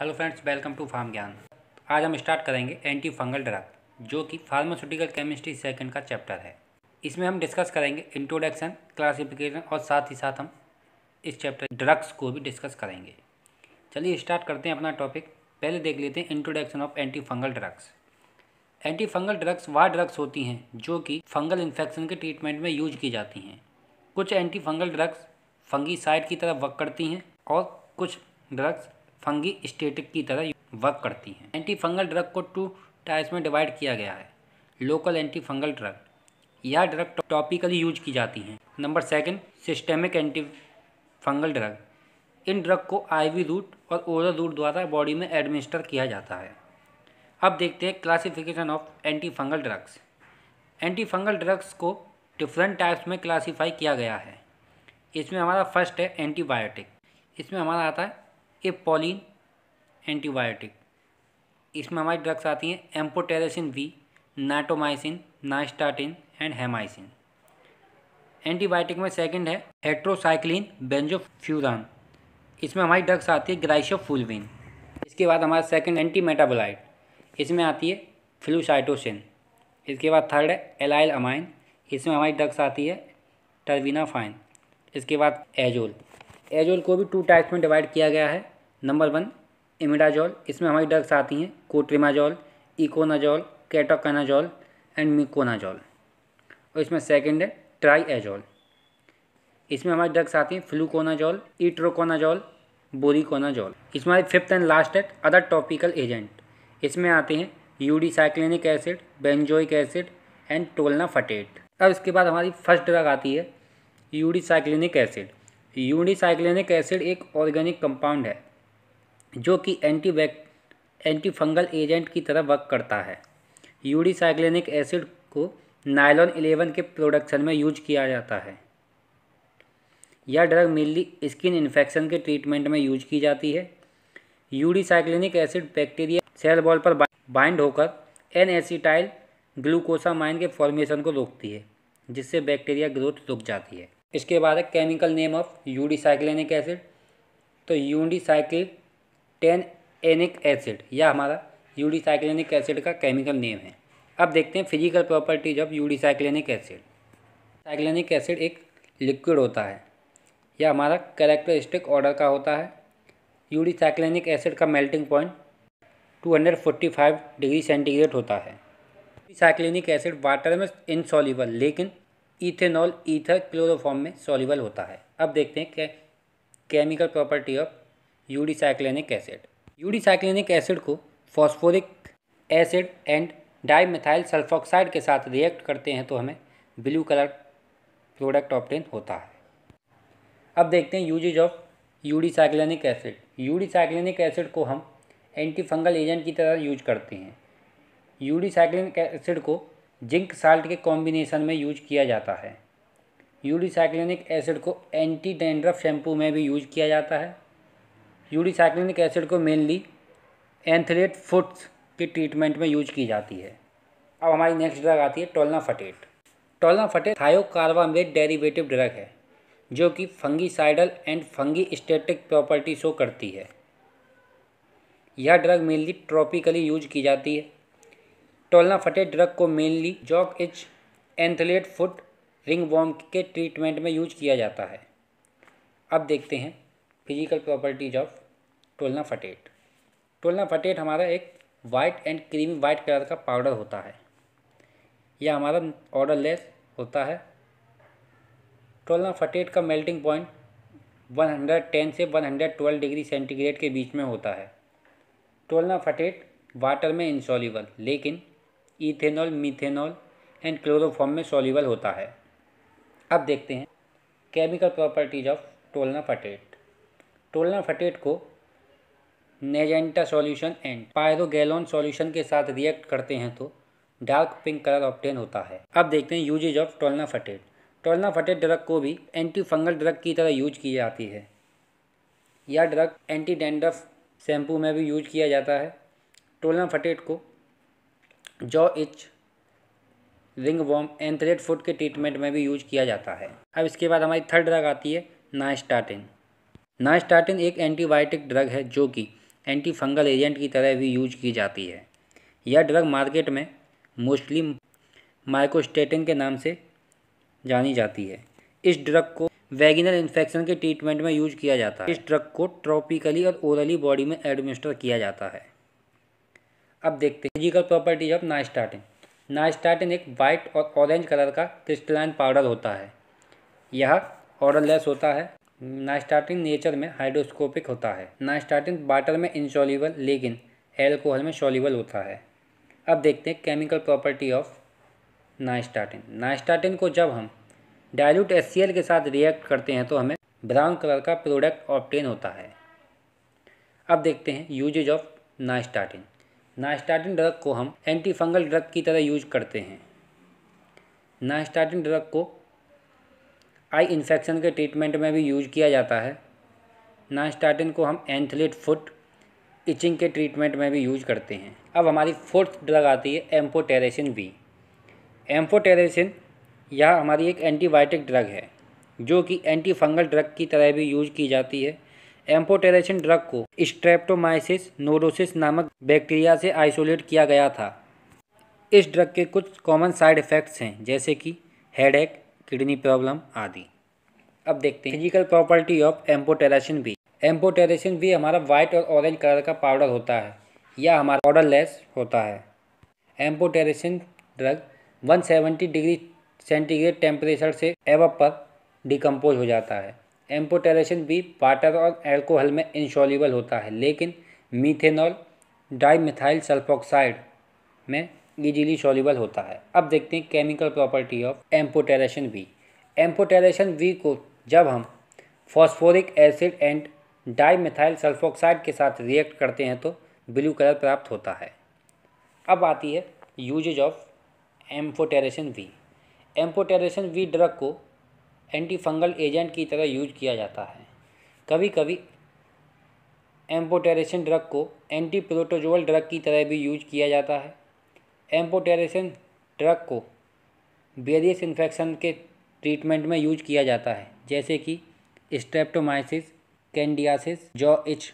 hello friends welcome to pharm Gyan आज हम start करेंगे एंटी फंगल ड्रग जो कि फार्मास्यूटिकल केमिस्ट्री सेकंड का चैप्टर है इसमें हम डिस्कस करेंगे इंट्रोडक्शन क्लासिफिकेशन और साथ ही साथ हम इस चैप्टर ड्रग्स को भी डिस्कस करेंगे चलिए स्टार्ट करते हैं अपना टॉपिक पहले देख लेते हैं introduction of anti fungal drugs anti fungal drugs वह ड्रग्स होती हैं जो कि फंगल इन्फेक्शन के ट्रीटमेंट में यूज की जाती हैं कुछ anti fungal drugs fungicide की तरह वर्क करती हैं और कुछ ड्रग्स फंगी स्टेटिक की तरह वर्क करती हैं एंटी फंगल ड्रग को टू टाइप्स में डिवाइड किया गया है लोकल एंटी फंगल ड्रग यह ड्रग टॉपिकली यूज की जाती हैं number second systemic anti fungal drug इन ड्रग को आईवी रूट और ओरल रूट द्वारा बॉडी में एडमिनिस्टर किया जाता है अब देखते हैं classification of anti fungal drugs anti fungal drugs को डिफरेंट टाइप्स में क्लासीफाई किया गया है इसमें हमारा फर्स्ट है एंटीबायोटिक इसमें हमारा आता है ए पॉलिन एंटीबायोटिक इसमें हमारी ड्रग्स आती हैं amphotericin B natamycin nystatin and hamycin antibiotic में सेकंड है एट्रोसाइक्लिन बेंजोफ्यूरान इसमें हमारी ड्रग्स आती है ग्राइशोफुलविन इसके बाद हमारा सेकंड एंटी मेटाबोलाइट इसमें आती है फ्लूसाइटोसिन इसके बाद थर्ड है एलाइल अमाइन इसमें हमारी ड्रग्स आती है टर्विनाफाइन इसके बाद एजोल एजोल को भी टू टाइप्स में डिवाइड किया गया है नंबर वन इमिडाजॉल इसमें हमारी ड्रग्स आती हैं कोट्रीमाजॉल इकोनाजॉल कैटोकनाजॉल एंड मिकोनाजॉल और इसमें सेकंड है ट्राई एजॉल इसमें हमारी ड्रग्स आती हैं फ्लूकोनाजॉल ईट्रोकोनाजॉल बोरिकोनाजॉल इसमें हमारी फिफ्थ एंड लास्ट है अदर टॉपिकल एजेंट इसमें आते हैं undecylenic acid benzoic acid and फटेट अब इसके बाद हमारी फर्स्ट ड्रग आती है यूडिसाइक्लिनिक एसिड यूडिसाइक्लिनिक एसिड एक ऑर्गेनिक कंपाउंड है जो कि एंटी एंटीफंगल एजेंट की तरह वर्क करता है यूडिसाइक्लिनिक एसिड को नायलॉन एलेवन के प्रोडक्शन में यूज किया जाता है यह ड्रग मेनली स्किन इन्फेक्शन के ट्रीटमेंट में यूज की जाती है undecylenic acid bacteria cell wall पर बाइंड होकर एन एसिटाइल ग्लूकोसामाइन के फॉर्मेशन को रोकती है जिससे बैक्टीरिया ग्रोथ रुक जाती है इसके बाद है chemical name of undecylenic acid तो यूरिसाइक्लिक टेन एनिक एसिड यह हमारा यूडिसाइक्लिनिक एसिड का केमिकल नेम है अब देखते हैं physical properties of undecylenic acid साइक्लिनिक एसिड एक लिक्विड होता है यह हमारा करेक्टरिस्टिक ऑर्डर का होता है यूडिसाइक्लिनिक एसिड का मेल्टिंग पॉइंट 245 डिग्री सेंटीग्रेड होता है साइक्लिनिक एसिड वाटर में इनसॉलिबल लेकिन इथेनॉल ईथर क्लोरोफॉर्म में सॉलिबल होता है अब देखते हैं के, chemical property of undecylenic acid undecylenic acid को phosphoric acid and dimethyl sulfoxide के साथ रिएक्ट करते हैं तो हमें ब्लू कलर प्रोडक्ट ऑप्टेन होता है अब देखते हैं uses of undecylenic acid undecylenic acid को हम एंटी फंगल एजेंट की तरह यूज करते हैं यूडिसाइक्लिनिक एसिड को जिंक साल्ट के कॉम्बिनेशन में यूज किया जाता है यूडिसाइक्लिनिक एसिड को एंटी डेंड्रफ शैम्पू में भी यूज किया जाता है यूरिसाइक्लिनिक एसिड को मेनली एंथलेट फुट्स के ट्रीटमेंट में यूज की जाती है अब हमारी नेक्स्ट ड्रग आती है टोलना फटेट टोलना फटेट थायोकार्बामेट डेरिवेटिव ड्रग है जो कि fungicidal and fungistatic property show करती है यह ड्रग मेनली ट्रॉपिकली यूज की जाती है टोलना फटेट ड्रग को mainly jock itch athlete foot ringworm के ट्रीटमेंट में यूज किया जाता है अब देखते हैं physical properties of tolnaftate tolnaftate हमारा एक white and cream white colour का पाउडर होता है यह हमारा ऑर्डर लेस होता है टोलना फटेट का मेल्टिंग पॉइंट 110 से 112 डिग्री सेंटीग्रेड के बीच में होता है टोलना फटेट वाटर में इंसॉल्यूबल लेकिन इथेनॉल मीथेनॉल एंड क्लोरोफॉर्म में सॉल्यूबल होता है अब देखते हैं chemical properties of tolnaftate tolnaftate को magenta solution and pyrogallol solution के साथ रिएक्ट करते हैं तो डार्क पिंक कलर ऑप्टेन होता है अब देखते हैं uses of tolnaftate tolnaftate drug को भी एंटी फंगल ड्रग की तरह यूज की जाती है यह ड्रग एंटी डेंडफ शैम्पू में भी यूज किया जाता है टोलना फटेट को jock itch ringworm athlete foot के ट्रीटमेंट में भी यूज किया जाता है अब इसके बाद हमारी थर्ड ड्रग आती है नाइस्टाटिन नाइस्टाटिन एक एंटीबायोटिक ड्रग है जो कि एंटी फंगल एजेंट की तरह भी यूज की जाती है यह ड्रग मार्केट में मोस्टली माइकोस्टेटिन के नाम से जानी जाती है इस ड्रग को वैगिनल इन्फेक्शन के ट्रीटमेंट में यूज किया जाता है इस ड्रग को ट्रॉपिकली और ओरली बॉडी में एडमिनिस्टर किया जाता है अब देखते हैं physical properties of nystatin nystatin एक वाइट और ऑरेंज कलर का क्रिस्टलाइन पाउडर होता है यह ऑर्डरलेस होता है नाइस्टार्टिन नेचर में हाइड्रोस्कोपिक होता है नाइस्टार्टिन वाटर में इनसॉल्यूबल लेकिन एल्कोहल में सॉल्यूबल होता है अब देखते हैं chemical property of nystatin nystatin को जब हम डायल्यूट एस के साथ रिएक्ट करते हैं तो हमें ब्राउन कलर का प्रोडक्ट ऑप्टेन होता है अब देखते हैं uses of nystatin nystatin drug को हम एंटीफंगल ड्रग की तरह यूज करते हैं नाइस्टार्टिन ड्रग को आई इन्फेक्शन के ट्रीटमेंट में भी यूज किया जाता है नास्टाटिन को हम एंथलेट फुट इचिंग के ट्रीटमेंट में भी यूज करते हैं अब हमारी फोर्थ ड्रग आती है एम्फोटेरेसिन बी एम्फोटेरेसिन यह हमारी एक एंटीबायोटिक ड्रग है जो कि एंटी फंगल ड्रग की तरह भी यूज की जाती है एम्फोटेरेसिन ड्रग को स्ट्रेप्टोमाइसिस नोरोसिस नामक बैक्टीरिया से आइसोलेट किया गया था इस ड्रग के कुछ कॉमन साइड इफ़ेक्ट्स हैं जैसे कि हेडेक किडनी प्रॉब्लम आदि अब देखते हैं physical property of amphotericin B amphotericin B हमारा वाइट और ऑरेंज कलर का पाउडर होता है या हमारा पाउडरलेस होता है amphotericin drug 170 degree centigrade temperature से एवप पर डिकम्पोज हो जाता है एम्पोटेरेसिन भी वाटर और एल्कोहल में इंसॉल्यूबल होता है लेकिन मीथेनॉल डाईमिथाइल सल्फोक्साइड में ईजिली सॉल्यूबल होता है अब देखते हैं chemical property of amphotericin B amphotericin B को जब हम phosphoric acid and dimethyl sulfoxide के साथ रिएक्ट करते हैं तो ब्लू कलर प्राप्त होता है अब आती है uses of amphotericin B amphotericin B drug को एंटी फंगल एजेंट की तरह यूज किया जाता है कभी कभी एम्फोटेरेशन ड्रग को एंटी प्रोटोजोअल ड्रग की तरह भी यूज किया जाता है एम्पोटेरेसिन ड्रग को वेरियस इन्फेक्शन के ट्रीटमेंट में यूज किया जाता है जैसे कि स्ट्रेप्टोमाइसिस कैंडियासिस जो इच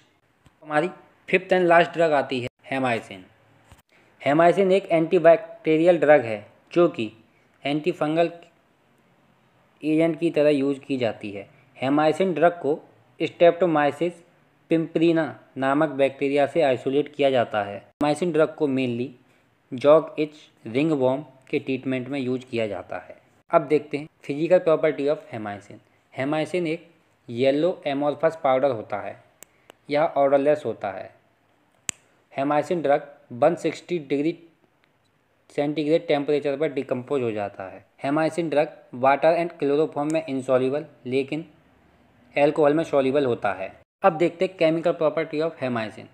हमारी फिफ्थ एंड लास्ट ड्रग आती है हेमाइसिन हेमाइसिन एक एंटीबैक्टीरियल ड्रग है जो कि एंटीफंगल एजेंट की तरह यूज की जाती है हेमाइसिन ड्रग को स्टेप्टोमाइसिस पिम्परीना नामक बैक्टीरिया से आइसोलेट किया जाता है हेमाइसिन ड्रग को mainly jock itch ringworm के ट्रीटमेंट में यूज किया जाता है अब देखते हैं physical property of hamycin hamycin एक येलो एमोरफस पाउडर होता है यह ऑर्डरलेस होता है hamycin drug 160 degree centigrade temperature पर डिकम्पोज हो जाता है hamycin drug water and chloroform में इंसॉलिबल लेकिन एल्कोहल में सॉलिबल होता है अब देखते हैं केमिकल प्रॉपर्टी ऑफ हेमाइसिन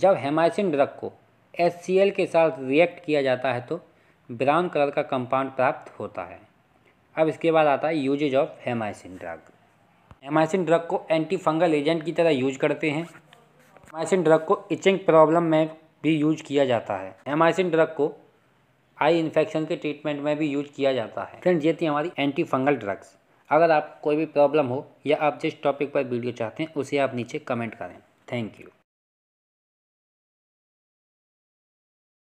जब हेमाइसिन ड्रग को एस के साथ रिएक्ट किया जाता है तो ब्राउन कलर का कंपाउंड प्राप्त होता है अब इसके बाद आता है uses of hamycin drug hamycin drug को एंटी फंगल एजेंट की तरह यूज करते हैं हेमाइसिन ड्रग को इचिंग प्रॉब्लम में भी यूज किया जाता है हेमाइसिन ड्रग को आई इन्फेक्शन के ट्रीटमेंट में भी यूज किया जाता है फ्रेंड्स ये थी हमारी एंटी फंगल ड्रग्स अगर आप कोई भी प्रॉब्लम हो या आप जिस टॉपिक पर वीडियो चाहते हैं उसे आप नीचे कमेंट करें थैंक यू